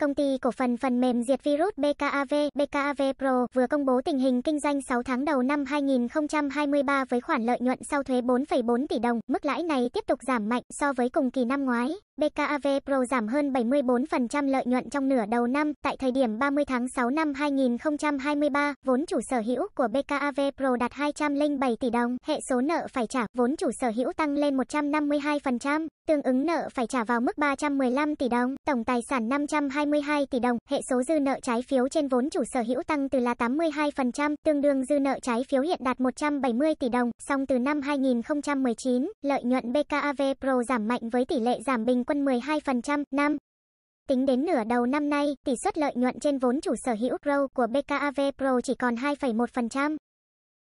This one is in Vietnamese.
Công ty cổ phần phần mềm diệt virus BKAV, BKAV Pro vừa công bố tình hình kinh doanh 6 tháng đầu năm 2023 với khoản lợi nhuận sau thuế 4,4 tỷ đồng. Mức lãi này tiếp tục giảm mạnh so với cùng kỳ năm ngoái. BKAV Pro giảm hơn 74% lợi nhuận trong nửa đầu năm. Tại thời điểm 30 tháng 6 năm 2023, vốn chủ sở hữu của BKAV Pro đạt 207 tỷ đồng. Hệ số nợ phải trả, vốn chủ sở hữu tăng lên 152%, tương ứng nợ phải trả vào mức 315 tỷ đồng, tổng tài sản 522 tỷ đồng. Hệ số dư nợ trái phiếu trên vốn chủ sở hữu tăng từ là 82%, tương đương dư nợ trái phiếu hiện đạt 170 tỷ đồng. Song từ năm 2019, lợi nhuận BKAV Pro giảm mạnh với tỷ lệ giảm bình quân 12%, năm. Tính đến nửa đầu năm nay, tỷ suất lợi nhuận trên vốn chủ sở hữu Pro của BKAV Pro chỉ còn 2,1%.